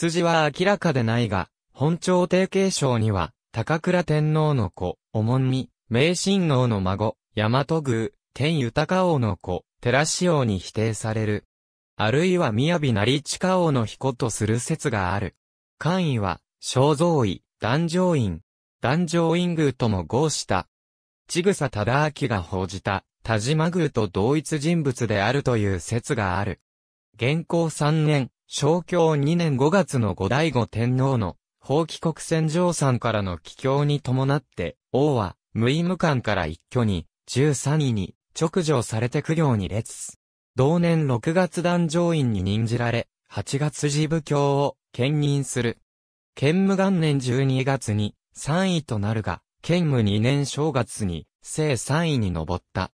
筋は明らかでないが、本朝廷継承には、高倉天皇の子、おもんみ、明神王の孫、大和宮、天豊王の子、寺師王に否定される。あるいは雅成近王の彦とする説がある。官位は、肖像位、壇上院、壇上院宮とも合した。千草忠明が報じた、田島宮と同一人物であるという説がある。現行3年、正教2年5月の後醍醐天皇の、法棄国戦場さんからの帰郷に伴って、王は、無意無官から一挙に、13位に、直上されて苦行に列。同年6月壇上院に任じられ、8月事部教を兼任する。兼務元年12月に3位となるが、兼務2年正月に正3位に上った。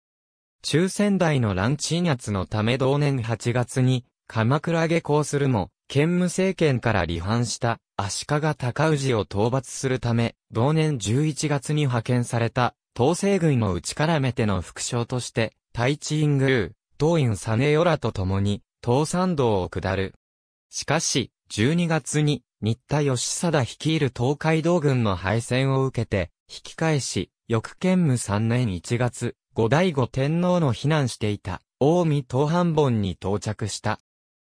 中仙台の乱鎮圧のため同年8月に鎌倉下校するも、兼務政権から離反した足利高氏を討伐するため、同年11月に派遣された、東西軍の内からめての副将として、太一院宮、東院ネヨらと共に、東山道を下る。しかし、12月に、新田義貞率いる東海道軍の敗戦を受けて、引き返し、翌兼務3年1月、後醍醐天皇の避難していた、大見東半本に到着した。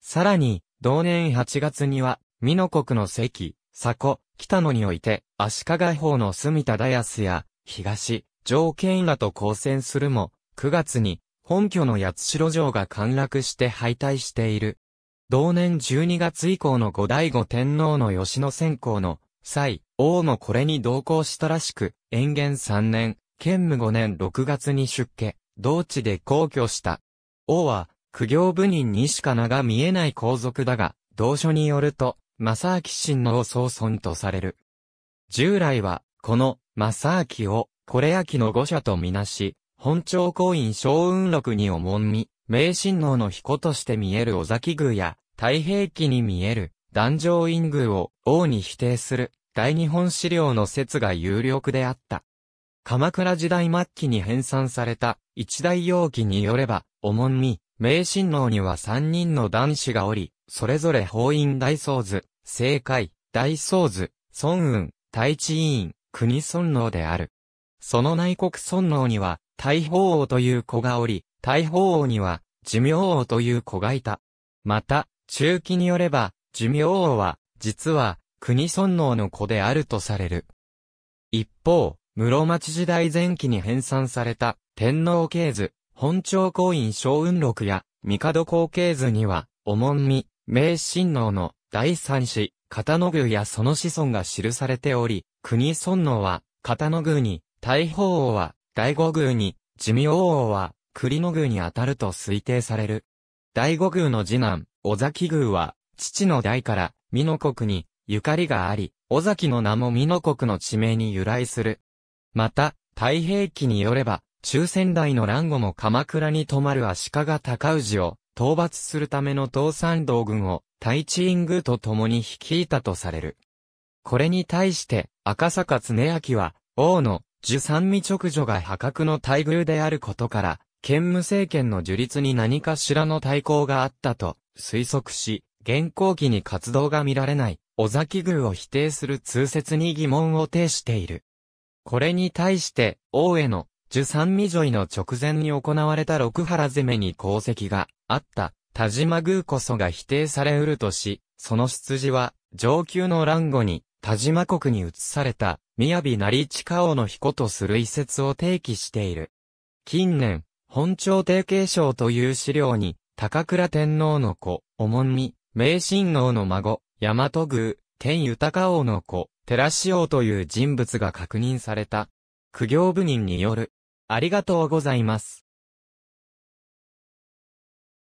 さらに、同年8月には、美濃国の関、佐古、北野において、足利法の住田大康や、東、条件らと交戦するも、9月に、本拠の八代城が陥落して敗退している。同年12月以降の後醍醐天皇の吉野先行の際、王もこれに同行したらしく、延元3年、兼務5年6月に出家、同地で皇居した。王は、苦行部人にしか名が見えない皇族だが、同書によると、正明親王総尊とされる。従来は、この、正明を、これ明の御者とみなし、本朝公院小雲録に重み、明神王の彦として見える尾崎宮や、太平記に見える、壇上院宮を王に否定する、大日本資料の説が有力であった。鎌倉時代末期に編纂された、一大容器によれば、重み、明神王には三人の男子がおり、それぞれ法院大僧図、政界、大僧図、孫雲、太地委員、国尊能である。その内国尊能には、大法王という子がおり、大法王には、寿命王という子がいた。また、中期によれば、寿命王は、実は、国尊能の子であるとされる。一方、室町時代前期に編纂された、天皇系図、本朝公院小雲録や、帝後継図には、おもんみ、明神能の第三子、片野宮やその子孫が記されており、国尊能は、片野宮に、大宝王は、大五宮に、地味王王は、栗野宮に当たると推定される。大五宮の次男、尾崎宮は、父の代から、美濃国に、ゆかりがあり、尾崎の名も美濃国の地名に由来する。また、太平記によれば、中仙台の乱後も鎌倉に泊まる足利尊氏を討伐するための東山道軍を太一院宮と共に率いたとされる。これに対して赤坂常明は王の受三味直女が破格の待遇であることから、兼務政権の樹立に何かしらの対抗があったと推測し、現行期に活動が見られない尾崎宮を否定する通説に疑問を呈している。これに対して王への十三未女の直前に行われた六原攻めに功績があった田島宮こそが否定されうるとし、その出自は上級の乱後に田島国に移された雅成家王の彦とする遺説を提起している。近年、本朝定継承という資料に、高倉天皇の子、おもんみ、明神王の孫、大和宮、天豊王の子、寺師王という人物が確認された。苦行部人によるありがとうございます。